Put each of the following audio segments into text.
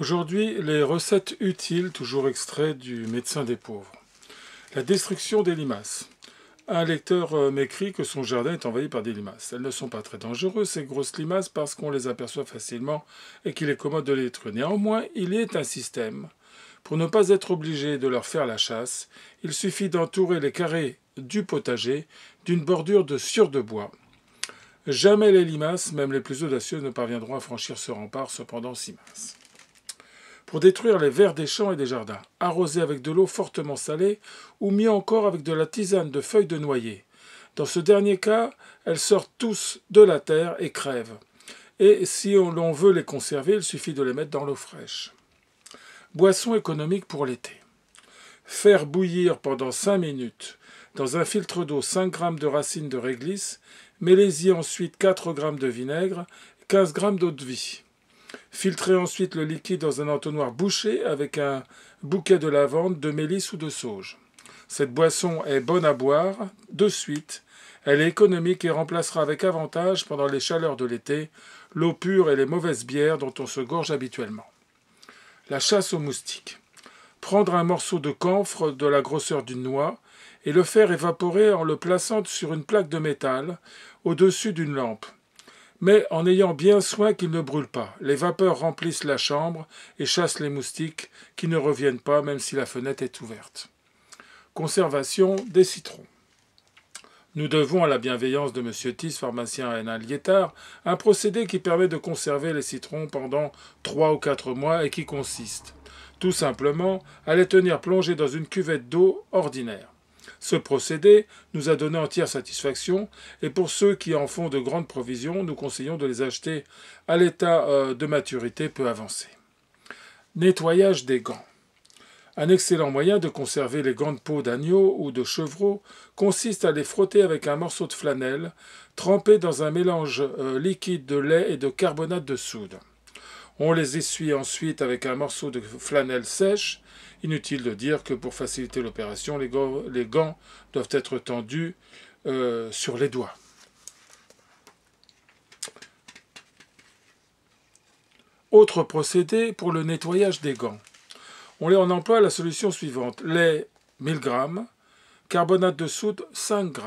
Aujourd'hui, les recettes utiles, toujours extraites du médecin des pauvres. La destruction des limaces. Un lecteur euh, m'écrit que son jardin est envahi par des limaces. Elles ne sont pas très dangereuses, ces grosses limaces, parce qu'on les aperçoit facilement et qu'il est commode de les détruire. Néanmoins, il y est un système. Pour ne pas être obligé de leur faire la chasse, il suffit d'entourer les carrés du potager d'une bordure de sur de bois. Jamais les limaces, même les plus audacieuses, ne parviendront à franchir ce rempart cependant si mince pour détruire les vers des champs et des jardins, arrosés avec de l'eau fortement salée ou mis encore avec de la tisane de feuilles de noyer. Dans ce dernier cas, elles sortent tous de la terre et crèvent. Et si l'on veut les conserver, il suffit de les mettre dans l'eau fraîche. Boisson économique pour l'été. Faire bouillir pendant 5 minutes dans un filtre d'eau 5 g de racines de réglisse, mêlez-y ensuite 4 g de vinaigre, 15 g d'eau de vie. Filtrez ensuite le liquide dans un entonnoir bouché avec un bouquet de lavande, de mélisse ou de sauge. Cette boisson est bonne à boire de suite. Elle est économique et remplacera avec avantage, pendant les chaleurs de l'été, l'eau pure et les mauvaises bières dont on se gorge habituellement. La chasse aux moustiques. Prendre un morceau de camphre de la grosseur d'une noix et le faire évaporer en le plaçant sur une plaque de métal au-dessus d'une lampe mais en ayant bien soin qu'ils ne brûlent pas. Les vapeurs remplissent la chambre et chassent les moustiques qui ne reviennent pas même si la fenêtre est ouverte. Conservation des citrons. Nous devons à la bienveillance de M. Tiss, pharmacien à Hénin Liétard, un procédé qui permet de conserver les citrons pendant trois ou quatre mois et qui consiste, tout simplement, à les tenir plongés dans une cuvette d'eau ordinaire. Ce procédé nous a donné entière satisfaction et pour ceux qui en font de grandes provisions, nous conseillons de les acheter à l'état euh, de maturité peu avancé. Nettoyage des gants. Un excellent moyen de conserver les gants de peau d'agneau ou de chevreau consiste à les frotter avec un morceau de flanelle trempé dans un mélange euh, liquide de lait et de carbonate de soude. On les essuie ensuite avec un morceau de flanelle sèche. Inutile de dire que pour faciliter l'opération, les, gants doivent être tendus euh, sur les doigts. Autre procédé pour le nettoyage des gants. On les en emploie la solution suivante. Lait 1000 g, carbonate de soude 5 g.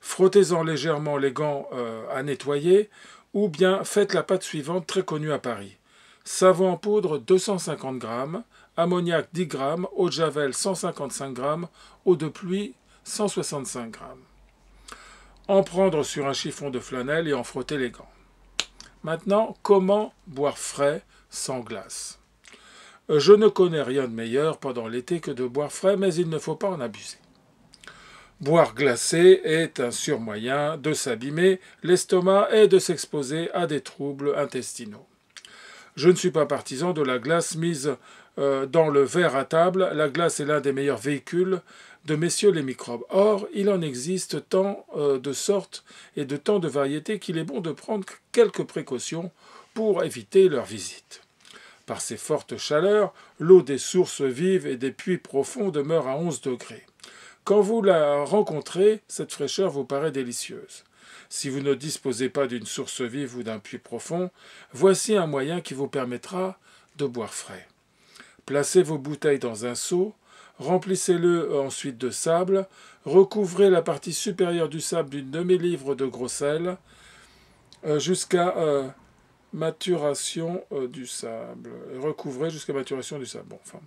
Frottez-en légèrement les gants euh, à nettoyer ou bien faites la pâte suivante très connue à Paris. Savon en poudre 250 g, ammoniac 10 g, eau de javel 155 g, eau de pluie 165 g. En prendre sur un chiffon de flanelle et en frotter les gants. Maintenant, comment boire frais sans glace euh, Je ne connais rien de meilleur pendant l'été que de boire frais, mais il ne faut pas en abuser. Boire glacé est un sur-moyen de s'abîmer l'estomac et de s'exposer à des troubles intestinaux. Je ne suis pas partisan de la glace mise euh, dans le verre à table. La glace est l'un des meilleurs véhicules de messieurs les microbes. Or, il en existe tant euh, de sortes et de tant de variétés qu'il est bon de prendre quelques précautions pour éviter leur visite. Par ces fortes chaleurs, l'eau des sources vives et des puits profonds demeure à 11 degrés. Quand vous la rencontrez, cette fraîcheur vous paraît délicieuse. Si vous ne disposez pas d'une source vive ou d'un puits profond, voici un moyen qui vous permettra de boire frais. Placez vos bouteilles dans un seau, remplissez-le ensuite de sable, recouvrez la partie supérieure du sable d'une demi-livre de gros sel euh, jusqu'à euh, maturation euh, du sable. Recouvrez jusqu'à maturation du sable. Bon, enfin.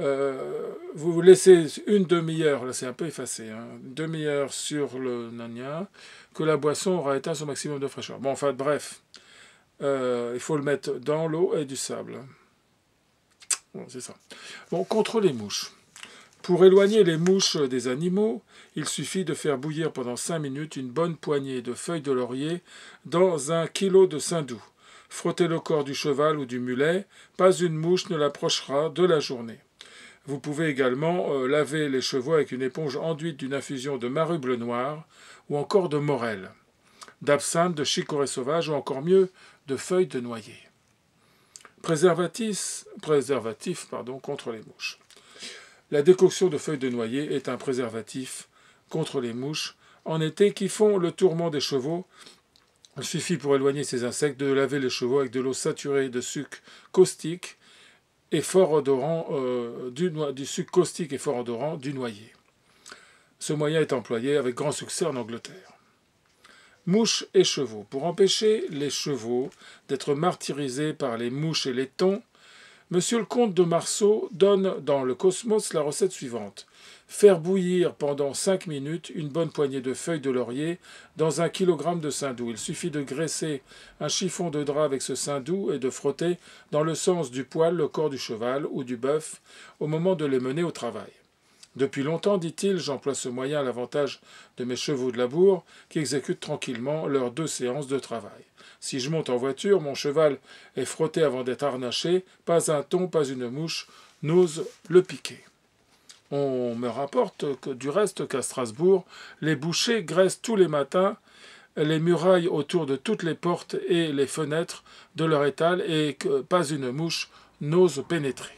Euh, vous laissez une demi-heure, là c'est un peu effacé, hein, une demi-heure sur le nania, que la boisson aura éteint son maximum de fraîcheur. Bon, enfin bref, euh, il faut le mettre dans l'eau et du sable. Bon, c'est ça. Bon, contre les mouches. Pour éloigner les mouches des animaux, il suffit de faire bouillir pendant 5 minutes une bonne poignée de feuilles de laurier dans un kilo de saindoux. Frottez le corps du cheval ou du mulet, pas une mouche ne l'approchera de la journée. Vous pouvez également euh, laver les chevaux avec une éponge enduite d'une infusion de maruble noir ou encore de morelle, d'absinthe, de chicorée sauvage ou encore mieux, de feuilles de noyer. Préservatif, pardon, contre les mouches. La décoction de feuilles de noyer est un préservatif contre les mouches en été qui font le tourment des chevaux. Il suffit pour éloigner ces insectes de laver les chevaux avec de l'eau saturée de sucre caustique et fort odorant euh, du, du suc caustique et fort odorant du noyer. Ce moyen est employé avec grand succès en Angleterre. Mouches et chevaux. Pour empêcher les chevaux d'être martyrisés par les mouches et les thons, Monsieur le comte de Marceau donne dans le Cosmos la recette suivante. Faire bouillir pendant cinq minutes une bonne poignée de feuilles de laurier dans un kilogramme de saindoux. Il suffit de graisser un chiffon de drap avec ce saindoux et de frotter dans le sens du poil le corps du cheval ou du bœuf au moment de les mener au travail. Depuis longtemps, dit-il, j'emploie ce moyen à l'avantage de mes chevaux de labour qui exécutent tranquillement leurs deux séances de travail. Si je monte en voiture, mon cheval est frotté avant d'être harnaché, pas un ton, pas une mouche n'ose le piquer. On me rapporte que, du reste qu'à Strasbourg, les bouchers graissent tous les matins les murailles autour de toutes les portes et les fenêtres de leur étal et que pas une mouche n'ose pénétrer.